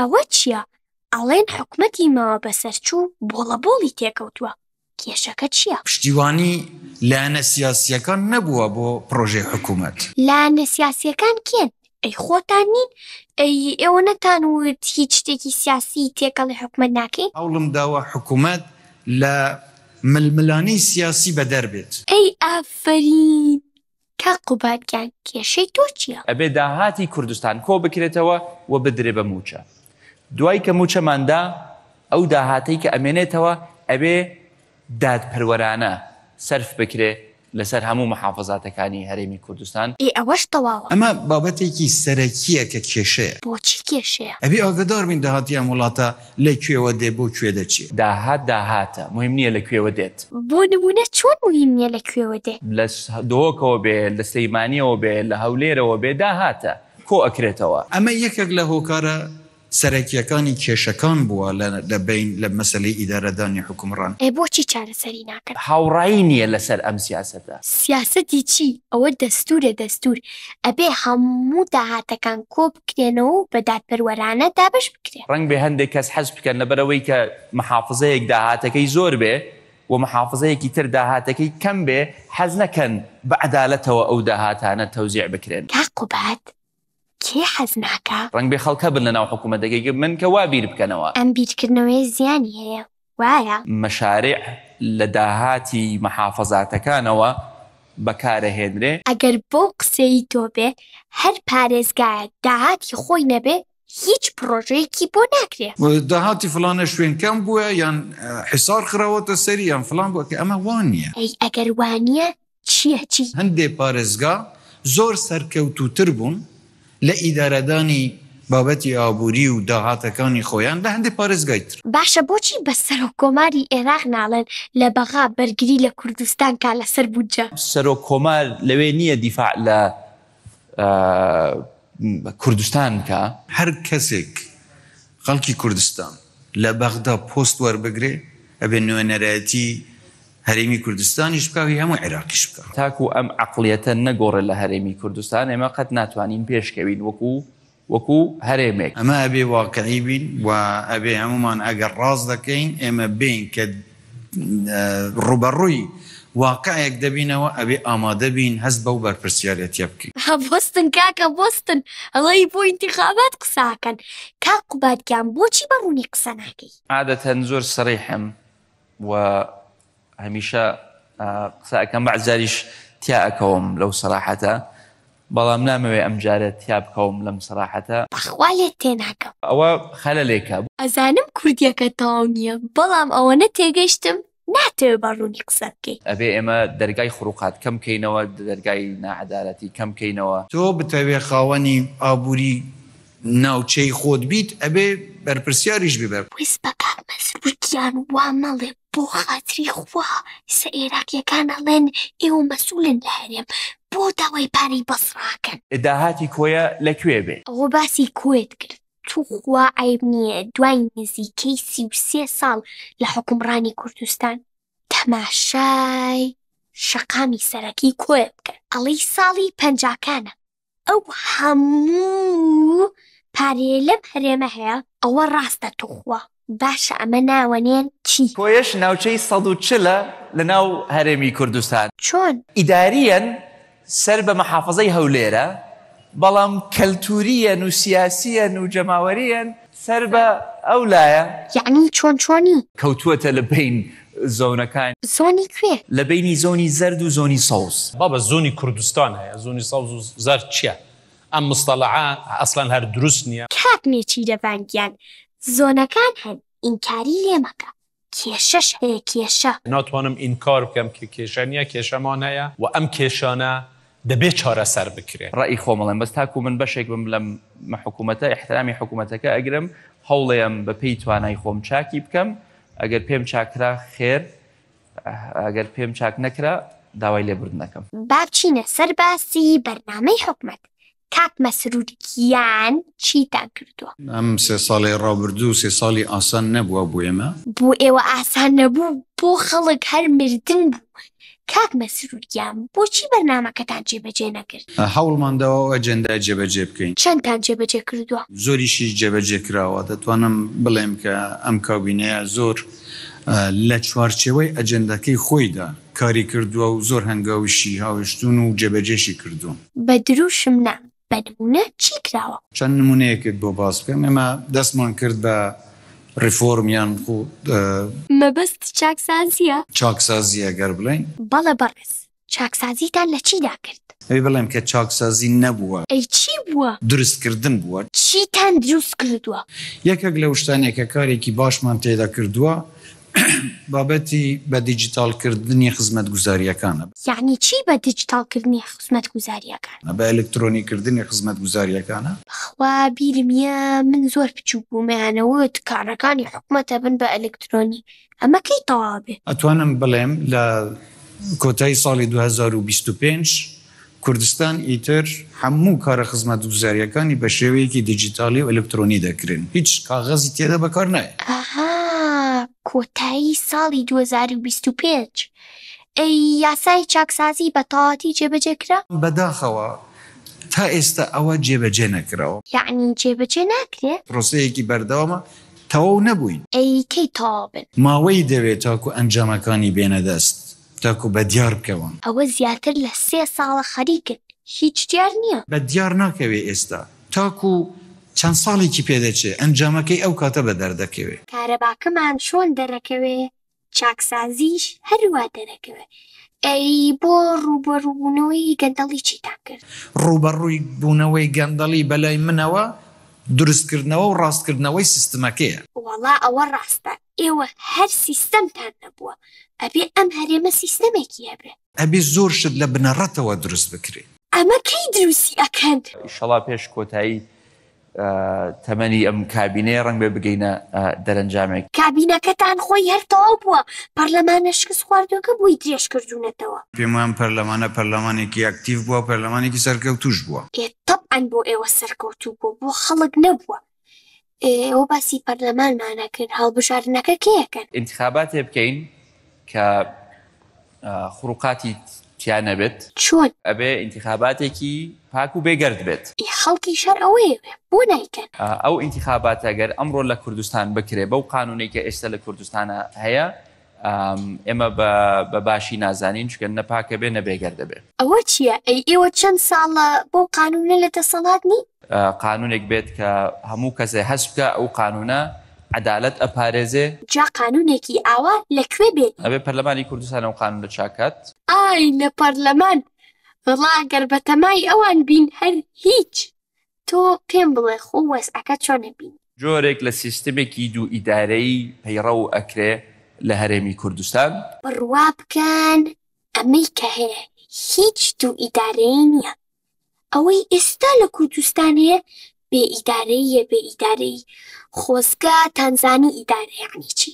ئەوە چییە؟ ئەڵێن حکومەتی ماوە بەسەرچوو بۆڵەبۆڵی تێکەوتووە کێشەکە چییە؟ پشتیوانی لاەنە سیاسیەکان نەبووە بۆ پرۆژێ حکوومەت لاەنە سیاسیەکان کێن ئەی خۆتان نین ئەی ئێوە نەتانوت هیچ شتێکی سیاسی تێکەڵی حکوومەت ناکەین ئەوڵم داوە حکوومەت لە ململانی سیاسی بە دەربێت ئەی ئافرین کە قوباتگیان کێشەی تۆ چییە؟ ئەبێ داهاتی کوردستان کۆ بکرێتەوە و بدرێ بە موچە. دوای کە موچەماندا ئەو داهاتەی کە ئەمێنێتەوە ئەبێ دادپەروەرانە سرف بکرێ لەسەر هەموو محافظاتەکانی هەرێمی کوردستان ئێ ئەوەش تەواوە ئەمە بابەتێکی سەرەکیە کە کێشەیە بۆچی کێشەیە ئەبی ئاگدار من داهاتیان وڵاتە لەکوێوە دێ بۆ کوێ دەچێت داهات داهاتە مهم نییە لەکوێوە دێت بۆ نمونە چۆن مهم نییە لەکوێوە دێت لە دۆکەوە بێ لە سەیمانیەوە بێ لە هەولێرەوە بێ داهاتە کۆ ئەکرێتەوە ئەمە یەکێک لە هۆکارە سەرەکیەکانی کێشەکان بووە لە بین لە مەسلەی ئیدارەدانی حکومڕان ئێ بۆچی چارەسەری ناکرد هاوڕایی نییە لەسەر ئەم سیاسەدا سیاسەتی چی ئەوە دەستورە دەستور ئەبێ هەموو داهاتەکان کۆ بکرێنەوە بەدادپەروەرانە دابش بکرێن ڕنگ بێ هەندێک کەس حەز بکەن لەبەرەوەی کە محافزەیەک داهاتەکەی زۆر بێ و محافزەیەکی تر داهاتەکەی کەم بێ حەز نەکەن بە عدالەتەوە ئەو داهاتانە تەوزیع بکرێن تا قوبات کێ حەز ناکە ڕنگ بێ خەڵکە بن لە ناو حکوومەت دەگەی من کە وا بیر بکەنەوە ئەم بیرکردنەوەی زیانی هەیە وایە مەشارع لە داهاتی مەحافەزاتەکانەوە بەکارەهێنرێ ئەگەر بۆ قسەی تۆ بێ هەر پارێزگایە داهاتی خۆی نەبێ هیچ پرۆژەیەکی بۆ ناکرێت داهاتی فلانە شوێن کەم بووە یان حیسار خراوەتە سەری یان فلان بووە کە ئەمە وانە ئەگەر وانە چیە چی هەندێ پارێزگا زۆر سەرکەوتوتر بوون لە ئیدارەدانی بابەتی ئابووری و داهاتەکانی خۆیان لە هەندێک پارێزگایتر باشە بۆچی بەسەر و کۆماری عێراق ناڵێن لە بەغا بەرگری لە کوردستان کا لەسەر بودجە سەر و کۆمار لەوێ نییە دیفاع لە کوردستان کە هەر کەسێک خەڵکی کوردستان لە بەغدا پۆست وەربگرێ ئەبێ نوێنەرەتی هەرێمی کوردستانیش بکوی هەموو عێراقیش بکە تاکو ئەم عقلەتە نەگۆڕە لە هەرێمی کوردستان ئێمە قەت ناتوانین پێشکەوین وەکو وەکو هەرێمێک ئەمە ئەبێ واقعی بین و ئەبێ هەمومان ئەگەر ڕاز دەکەین ئێمە بین کە ڕوبەڕووی واقعەک دەبینەوە ئەبێ ئامادە بین هەست بەو بەرپرسیارەتە بکەین بستن کاکە بستن ئەڵی بۆ انتخابات قساکەن کاکوباتگیان بۆچی بەڕوونی قسە ناکەی عادەتەن زۆر سڕی هەم و هەمیشە قسەکەم بەعزاریش تیا ئەکەوم لەو سەراحەتە بەڵام نامەوێ ئەمجارە تیا بکەوم لەم سەراحەتە ئەخوالێت تێناکەم ئەوە خەلە لێکە ئەزانم کوردیەکە تاو نییە بەڵام ئەوەنە تێگەشتم ناتەوێت بەڕوونی قسە بکەیت ئەبێ ئێمە دەرگای خوروقات کەم بکەینەوە دەرگای نەعادالەتی کەم بکەینەوە تۆ بتەوێ خاوەنی ئابووری ناوچەی خۆت بیت ئەبێ بەرپرسیاریش ببەر پێست بەکار مەسروتیان وا مەڵێ بۆ خاتری خوا سە عێراقیەکان ئەڵێن ئێوە مەسوولن لە هەرێم بۆ داوای پارەی بەسڕاکەن داهاتی کۆیە لەکوێ بێ ئەوە باسی کوێت کرد تو خوا عیب نییە دوای نزیکەی سی و سێ ساڵ لە حکومڕانی کوردستان تەماشای شەقامی سەرەکی کۆێ بکە ئەڵی ساڵی پەنجکانە ئەو هەموو پارێ لەم هەرێمە هەیە ئەوە ڕاستە توخوا باش امنا ونين چی کویش ناوچەی صدو چلا لناو هرمی ناو چون؟ اداریا سر به محافظه هولیره بلام کلتوریا و سیاسیا و جەماوەریەن سر به اولایا یعنی چون چونی؟ کەوتووەتە لە بین زۆنەکان زۆنی کوێ لە زرد و زونی ساوس بابا زونی کوردستان هەیە زونی ساوز و چیه؟ ام ئەم اصلا هر درست دروست نییە کاتمێکی دەبانگیان زۆنەکان هەن ئینکاری لێ مەکە کێشەش هەیە کێشە ناتوانم ئینکار بکەم کە کێشانە کێشەمانەیە و ئەم کێشانە دەبێت چارەسەر بکرێت ڕی خۆمەڵێن بەس تاکو من بەشێک بم لەم حکوومەتە احترامی حکوومەتەکە ئەگرم هەوڵەیەم بە پێی توانای خۆم چاکی بکەم ئەگەر پێم چاکرا خێر ئەگەر پێم چاک نەکرا داوای لێبرد نەکەم بابچینە سەر باسی بەرنامەی حکومەت کات مەسرورگیان چیتان کردووە ئەم سێ ساڵی ڕابردوو سێ ساڵی ئاسان نەبووە بۆ ئێمە بۆ ئێوە ئاسان نەبوو بۆ خەڵک هەر مردن بوو کاک مەسرورگیان بۆچی بەرنمەکەتان جێبەجێ نەکرد هەوڵماندەوە ئەجندای جێبەجێ بکەین چەندتان جێبەجێ کردووە زۆریشیش جێبەجێ کراوە دەتوانم بڵێم کە ئەم کابینەیە زۆر لە چوارچەوەی ئەجندەکەی خۆیدا کاری کردووە و زۆر هەنگاوشی هاوشتون و جێبەجێشی کردوون بە دروشم نە بەدمونە چی کراوە چەند نمونەیەکت بۆ باس بکەم ئێمە دەستمان کرد بە ریفۆرمیان مەبەست چاکسازیە چاکسازیە گەر بڵین بەڵە بەڕێز چاکسازیتان لە چیدا کرد ئەوی بڵێم کە چاکسازی نەبووە ئەی چی بووە دروستکردن بووە چیتان دروست کردووە یەکێک لە شتانێکە کارێکی باشمان تێدا کردووە بابەتی بە دیجیتالکردنی خزمەت گوزاریەکانە یعنی چی بە دیجیتالکردنی خزمەت گوزاریەکان بە ئەلکترۆنیکردنی خزمەت گوزاریەکانە خوا بیرمیە من زۆر بچوو بوومەیانەوەت کارەکانی حکوومەتە بن بە ئەلکترۆنی ئەمە کەی تەواابێ ئەتوانم بڵێم لە کۆتایی ساڵی 2025 کوردستان ئیتر هەموو کارە خزمەت گوزاریەکانی بە شێوەیەکی دیجیتالی و ئەلکترۆنی دەکرێن هیچ کاغەزی تێدا بەکار نایە. کۆتایی ساڵی 2025 ئەی یاسای چاکسازی بەتەواتی جێبەجێکرا بەداخەوە تا ئێستا ئەوە جێبەجێ نەکراەوە یعنی جێبەجێ ناکرێت پرۆسەیەکی بەردەوامە تەواو نەبووین ئەی کەی تابن ماوەی دەوێت تاکو ئەنجامەکانی بێنەدەست تاکو بە دیار بکەون ئەوە زیاتر لە سێ ساڵە خەریکن هیچ دیار نییە بە دیار ناکەوێ ئێستا تاکو چەند ساڵێکی پێدەچێ ئەنجامەکەی ئەو کاتە بە دەردەکەوێت کارەباکەمان چۆن دەرەکەوێ چاکسازیش هەروە دەرەکەوێت. ئەی بۆ ڕوبەڕووبوونەوەی گەندەڵی چی تاکرد ڕوبەڕووی بوونەوەی گەندەڵی بەلای منەوە دروستکردنەوە و ڕاستکردنەوەی سیستمەکەیە وڵا ئەوە ڕاستە ئێوە هەر سیستەمتان نەبووە ئەبێ ئەم هەرێمە سیستەمێکی هەبێ ئەبێ زۆر شت لە بنەڕەتەوە دروست بکرێت ئەمە کەی دروستی ئەکەند شەڵا پێش کۆتایی تەمەنی ئەم کابینەیە ڕنگ بێ بگەینە دەرەنجامێک کابینەکەتان خۆی هەرتەوا بووە پەرلەمانە شکست خواردەکە بووی درێژ کردوونەتەوە پێمان پەرلەمانە پەرلەمانێکی ئاکتیو بووە پەرلەمانێکی سەرکەوت توش بووە تەبان بۆ ئێوە سەرکەوتو بۆ بۆ خەڵک نەبووە. ئێوە باسی پەرلەمانمانە کرد هەڵبژارنەکە کێەکەن انتخابات هێ بکەین کە خڕوقاتی تیانە بێت چۆن ئەبێ انتخاباتێکی پاک و بێگەرد بێت خەڵکی شەر ئەوەیە بۆ نیکەن ئەو ئینتیخابات ئەگەر ئەمڕۆ لە کوردستان بکرێ بەو قانونێککە ئێستا لە کوردستانە هەیە ئێمە بە باشی نازانین چکە نەپاکە بێ نەبێگەر دەبێت ئەوە چییە ئەی ئێوە چەند ساڵە بۆ قانونە لە دەسەڵات نی قانونێک بێت کە هەموو کەسێ هەست بکە ئەو قانونە عدالت ئەپارێزێ جا قانونێکی ئاوا لەکوێ بێت ئەبێ پەرلەمانی کوردستان ئەو قانون لە چاکات ئای لە پەرلەمان وڵا گەر بەتەمای ئەوان بین هەر هیچ تۆ پێم بڵێ خۆ وەسعەکە چۆنە بینی جۆرێک لە سیستمێکی دوو ئیدارەی پەیڕە و ئەکرێ لە هەرێمی کوردستان بڕوا بکەن ئەمەی کە هەیە هیچ دوو ئیدارەی نییە ئەوەی ئێستا لە کوردستان هەیە بێ ئیدارەیە بێ ئیدارەی خۆزگە تەنزانی ئیدارەیانی چی؟